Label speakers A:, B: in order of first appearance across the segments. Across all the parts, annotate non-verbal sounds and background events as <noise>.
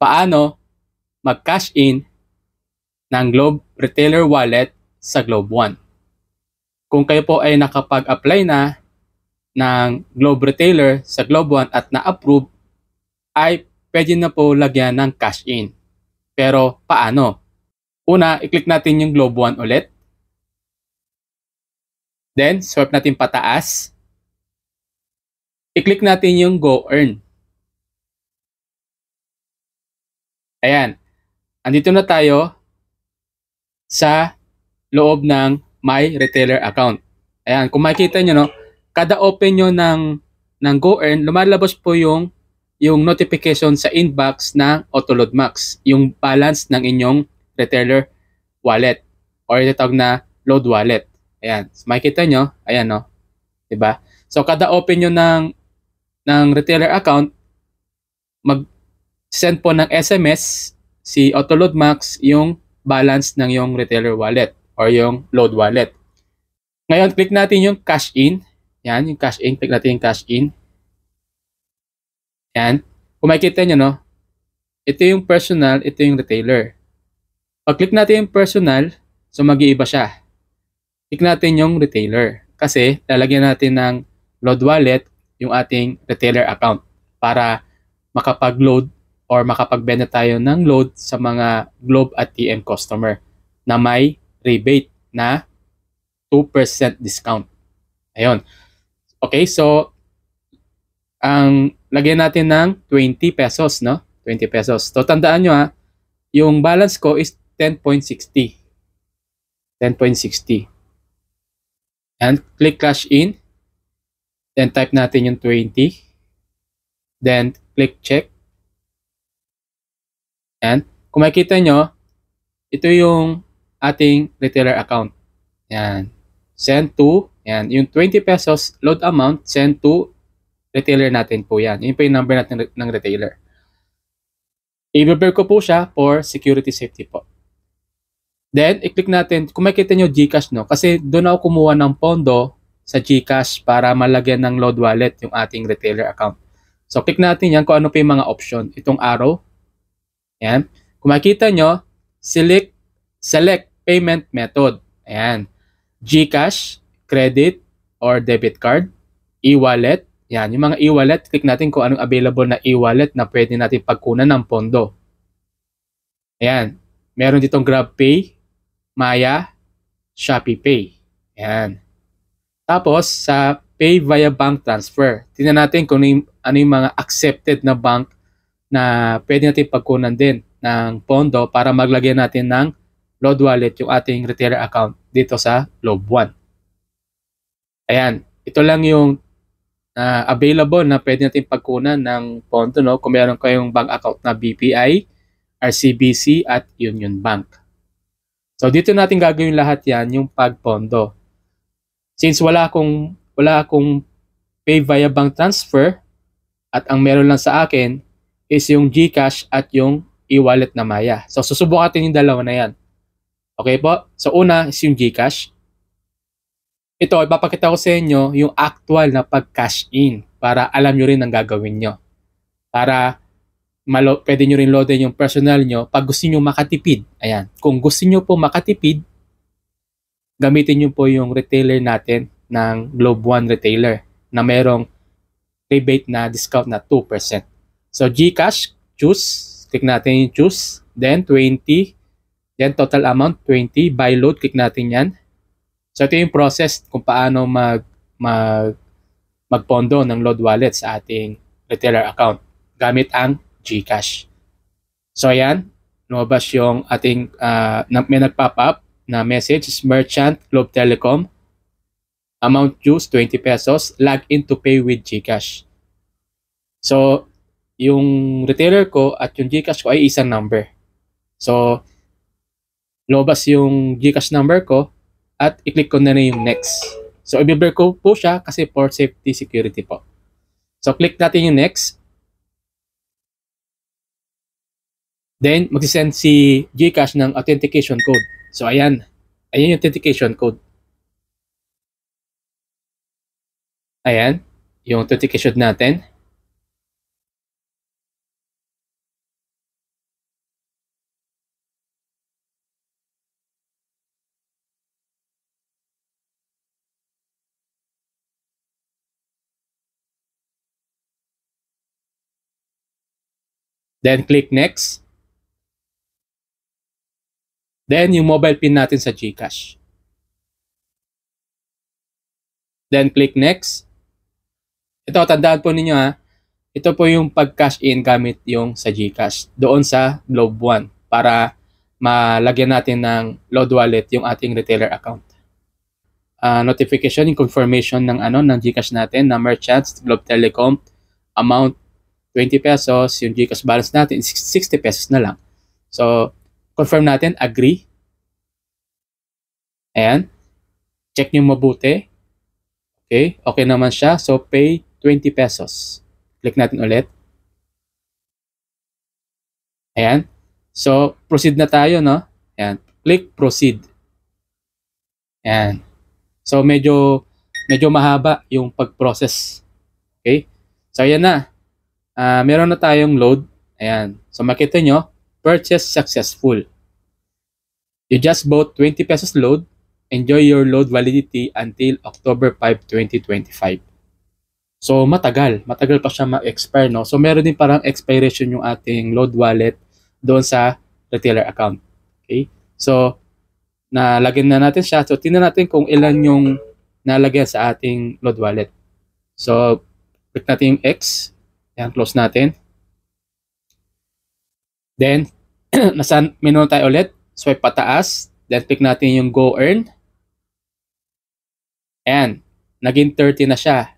A: paano mag-cash in ng Globe Retailer Wallet sa Globe One. Kung kayo po ay nakapag-apply na ng Globe Retailer sa Globe One at na-approve, ay pwede na po lagyan ng cash in. Pero paano? Una, i-click natin yung Globe One ulit. Then, swipe natin pataas. I-click natin yung Go Earn. Ayan. Andito na tayo sa loob ng My Retailer Account. Ayan, kung makikita nyo, no, kada open nyo ng, ng GoEarn, lumalabas po yung, yung notification sa inbox ng Autoload Max, yung balance ng inyong retailer wallet or itatawag na load wallet. Ayan, so, makikita nyo, ayan no, diba? So kada open nyo ng, ng retailer account, mag send po ng SMS si Autoload Max yung balance ng yung retailer wallet or yung load wallet. Ngayon, click natin yung cash in. Yan, yung cash in. Click natin yung cash in. Yan. Kung makikita nyo, no? Ito yung personal, ito yung retailer. Pag click natin yung personal, so mag-iiba siya. Click natin yung retailer. Kasi lalagyan natin ng load wallet yung ating retailer account para makapag-load or makapagbenta tayo ng load sa mga Globe at TM customer na may rebate na 2% discount. Ayun. Okay, so ang lagyan natin ng 20 pesos, no? 20 pesos. So tandaan nyo ha, yung balance ko is 10.60. 10.60. And click cash in. Then type natin yung 20. Then click check. And Kung makikita nyo, ito yung ating retailer account. Yan. Send to, yan. Yung 20 pesos load amount, send to retailer natin po yan. Yun po yung number natin ng retailer. I-prepare ko po siya for security safety po. Then, i-click natin, kung makikita nyo Gcash, no? Kasi doon ako kumuha ng pondo sa Gcash para malagyan ng load wallet yung ating retailer account. So, click natin yan kung ano pa yung mga option. Itong arrow, Ayan. Kung makita nyo, select, select payment method. Ayan. GCash, credit, or debit card, e-wallet. Ayan, yung mga e-wallet, click natin kung anong available na e-wallet na pwede natin pagkunan ng pondo. Ayan. Meron ditong GrabPay, Maya, ShopeePay. Ayan. Tapos, sa Pay via Bank Transfer, tingnan natin kung ano yung ano mga accepted na bank na pwede natin pagkunan din ng pondo para maglagay natin ng load wallet yung ating retailer account dito sa Globe 1. Ayan, ito lang yung uh, available na pwede natin pagkunan ng pondo no? kung meron kayong bank account na BPI, RCBC at Union Bank. So dito natin gagawin lahat yan yung pagpondo. Since wala akong, wala akong pay via bank transfer at ang meron lang sa akin is yung GCash at yung e-wallet na Maya. So, susubukan natin yung dalawa na yan. Okay po? So, una is yung GCash. Ito, ipapakita ko sa inyo yung actual na pag-cash in para alam nyo rin ang gagawin nyo. Para malo pwede nyo rin loadin yung personal nyo pag gusto nyo makatipid. Ayan. Kung gusto nyo po makatipid, gamitin nyo po yung retailer natin ng Globe One retailer na merong rebate na discount na 2%. So, Gcash, choose. Click natin yung choose. Then, 20. Then, total amount, 20. Buy load, click natin yan. So, ito yung process kung paano mag, mag, magpondo ng load wallet sa ating retailer account gamit ang Gcash. So, ayan. Lumabas yung ating, uh, may nagpop up na message, Merchant Globe Telecom. Amount choose, 20 pesos. Log in to pay with Gcash. So, yung retailer ko at yung GCash ko ay isang number. So, lobas yung GCash number ko at i-click ko na na yung next. So, i-blur ko po siya kasi for safety security po. So, click natin yung next. Then, mag-send si GCash ng authentication code. So, ayan. Ayan yung authentication code. Ayan. Yung authentication natin. Then click next. Then yung mobile pin natin sa GCash. Then click next. Ito, tandaan po ninyo ha. Ito po yung pag-cash in gamit yung sa GCash doon sa Globe 1 para malagyan natin ng load wallet yung ating retailer account. Uh, notification, yung confirmation ng ano ng GCash natin na merchants, Globe Telecom, amount 20 pesos, yung Gcash balance natin 60 pesos na lang. So, confirm natin, agree. Ayan. Check nyo mabuti. Okay, okay naman siya. So, pay 20 pesos. Click natin ulit. Ayan. So, proceed na tayo, no? Ayan. Click proceed. Ayan. So, medyo, medyo mahaba yung pag-process. Okay? So, ayan na uh, meron na tayong load. Ayan. So makita nyo, purchase successful. You just bought 20 pesos load. Enjoy your load validity until October 5, 2025. So matagal, matagal pa siya ma-expire. No? So meron din parang expiration yung ating load wallet doon sa retailer account. Okay? So nalagyan na natin siya. So tingnan natin kung ilan yung nalagyan sa ating load wallet. So click natin yung X yan, close natin. Then, <clears throat> nasa menu tayo ulit. Swipe pataas. Then, click natin yung Go Earn. Ayan. Naging 30 na siya.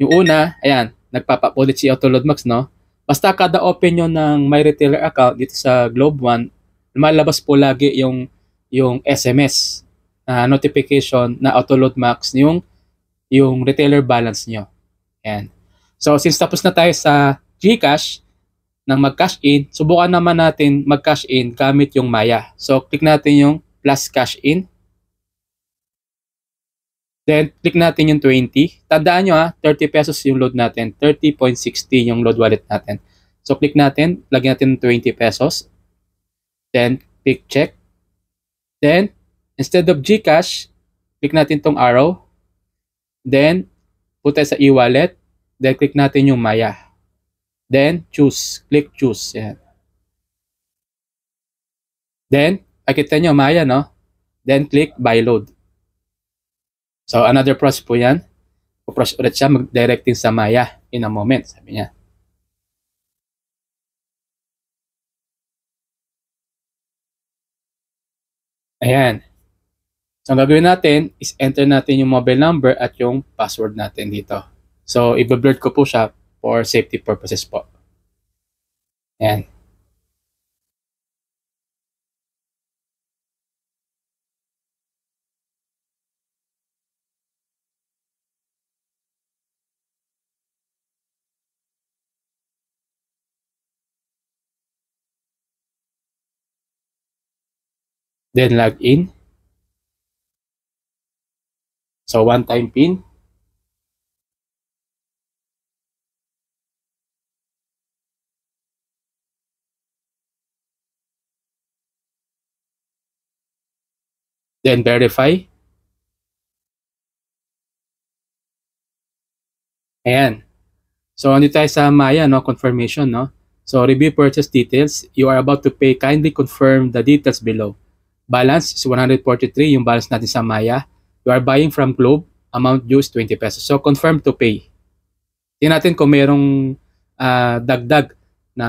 A: Yung una, ayan, nagpapa-audit si Autoload Max, no? Basta kada open nyo ng My Retailer account dito sa Globe One, lumalabas po lagi yung, yung SMS na uh, notification na Autoload Max yung, yung retailer balance nyo. Ayan. So since tapos na tayo sa GCash, ng mag-cash in, subukan naman natin mag-cash in gamit yung Maya. So click natin yung plus cash in. Then click natin yung 20. Tandaan nyo ha, 30 pesos yung load natin. 30.60 yung load wallet natin. So click natin, lagyan natin ng 20 pesos. Then click check. Then instead of GCash, click natin tong arrow. Then punta sa e-wallet. Then, click natin yung Maya. Then, choose. Click choose. Yan. Then, nakita nyo, Maya, no? Then, click by load. So, another process po yan. Puprocess ulit siya, mag-directing sa Maya in a moment, sabi niya. Ayan. So, ang gagawin natin is enter natin yung mobile number at yung password natin dito. So, i-blurred ko po siya for safety purposes po. Ayan. Then log in. So, one-time pin. then verify. Ayan. So, andito tayo sa Maya, no? confirmation. No? So, review purchase details. You are about to pay. Kindly confirm the details below. Balance is 143, yung balance natin sa Maya. You are buying from Globe. Amount due is 20 pesos. So, confirm to pay. Tingnan natin kung merong uh, dagdag na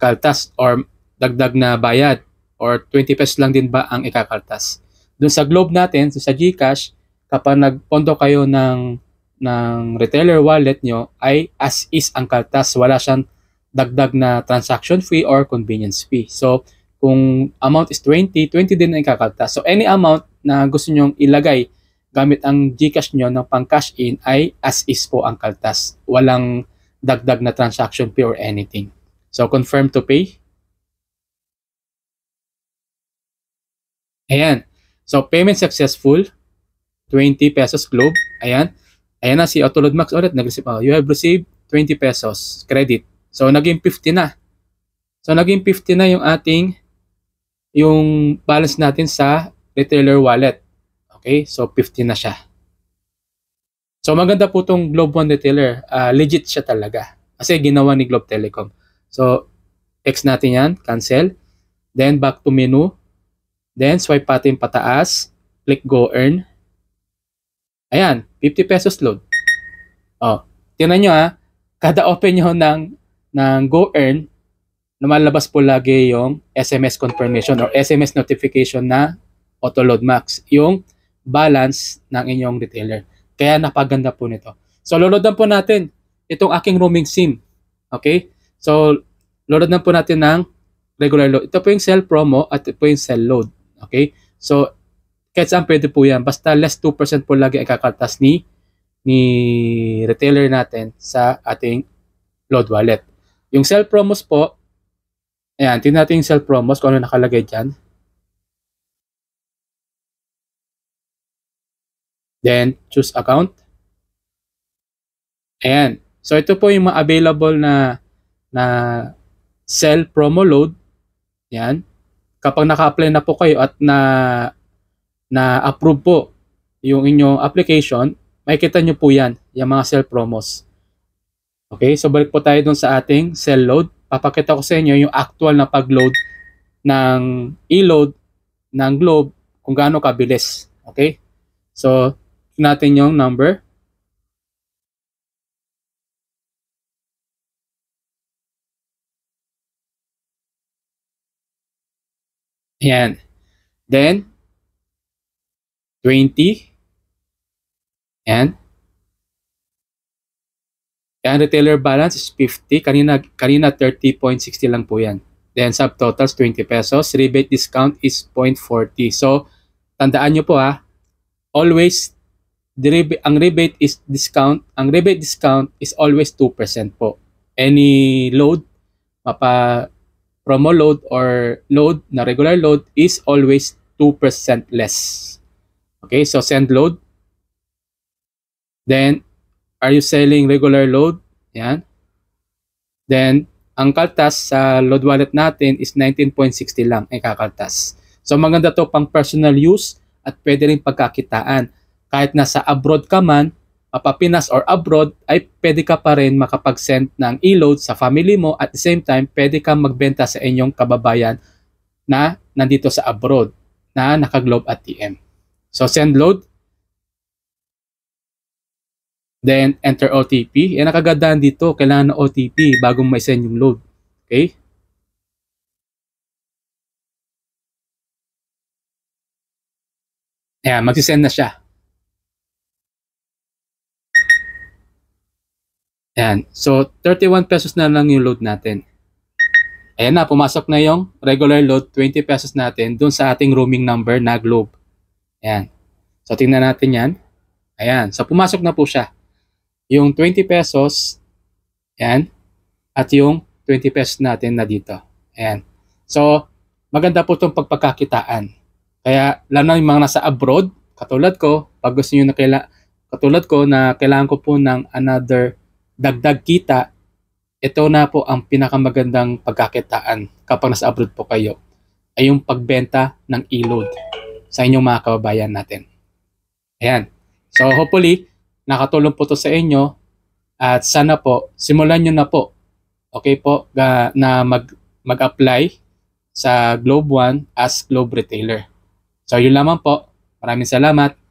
A: kaltas or dagdag na bayad or 20 pesos lang din ba ang ikakaltas. Doon sa Globe natin, so sa GCash, kapag nagpondo kayo ng ng retailer wallet nyo ay as is ang kaltas. Wala siyang dagdag na transaction fee or convenience fee. So, kung amount is 20, 20 din ang kakaltas. So, any amount na gusto nyong ilagay gamit ang GCash nyo ng pang cash in ay as is po ang kaltas. Walang dagdag na transaction fee or anything. So, confirm to pay. Ayan. So, payment successful. 20 pesos globe. Ayan. Ayan na si Autoload Max ulit. Nag-receive. Oh, you have received 20 pesos credit. So, naging 50 na. So, naging 50 na yung ating yung balance natin sa retailer wallet. Okay? So, 50 na siya. So, maganda po itong Globe One Retailer. Uh, legit siya talaga. Kasi ginawa ni Globe Telecom. So, text natin yan. Cancel. Then, back to menu. Then, swipe natin pataas. Click Go Earn. Ayan, 50 pesos load. Oh, tingnan nyo ha. Ah. Kada open nyo ng, ng Go Earn, lumalabas po lagi yung SMS confirmation or SMS notification na auto-load max. Yung balance ng inyong retailer. Kaya napaganda po nito. So, loloadan po natin itong aking roaming SIM. Okay? So, loadan po natin ng regular load. Ito po yung sell promo at ito po yung sell load. Okay? So, kahit saan pwede po yan. Basta less 2% po lagi ang kakaltas ni, ni retailer natin sa ating load wallet. Yung sell promos po, ayan, tingnan natin yung sell promos kung ano nakalagay dyan. Then, choose account. Ayan. So, ito po yung mga available na na sell promo load. Ayan kapag naka-apply na po kayo at na na approve po yung inyong application, makikita nyo po yan, yung mga sell promos. Okay, so balik po tayo dun sa ating sell load. Papakita ko sa inyo yung actual na pag-load ng e-load ng globe kung gaano kabilis. Okay, so natin yung number Ayan. Then, 20. Ayan. Yan, retailer balance is 50. Kanina, kanina 30.60 lang po yan. Then, subtotals 20 pesos. Rebate discount is 0.40. So, tandaan nyo po ha, always, ang rebate is discount, ang rebate discount is always 2% po. Any load, mapa promo load or load na regular load is always 2% less. Okay, so send load. Then, are you selling regular load? Yan. Then, ang kaltas sa load wallet natin is 19.60 lang ay kakaltas. So maganda to pang personal use at pwede rin pagkakitaan. Kahit nasa abroad ka man, Ah, Papinas or abroad, ay pwede ka pa rin makapag-send ng e-load sa family mo at the same time, pwede kang magbenta sa inyong kababayan na nandito sa abroad na nakaglobe at TM. So, send load. Then, enter OTP. Yan ang kagandahan dito. Kailangan ng OTP bago may send yung load. Okay? Ayan, magsisend na siya. Ayan. So, 31 pesos na lang yung load natin. Ayan na, pumasok na yung regular load, 20 pesos natin, dun sa ating roaming number na globe. Ayan. So, tingnan natin yan. Ayan. So, pumasok na po siya. Yung 20 pesos, ayan, at yung 20 pesos natin na dito. Ayan. So, maganda po itong pagpagkakitaan. Kaya, lalo na yung mga nasa abroad, katulad ko, pag gusto nyo na kaila katulad ko na kailangan ko po ng another dagdag mm. kita, ito na po ang pinakamagandang pagkakitaan kapag nasa abroad po kayo ay yung pagbenta ng e sa inyong mga kababayan natin. Ayan. So hopefully, nakatulong po to sa inyo at sana po, simulan nyo na po, okay po, na mag, mag-apply sa Globe One as Globe Retailer. So yun lamang po. Maraming salamat.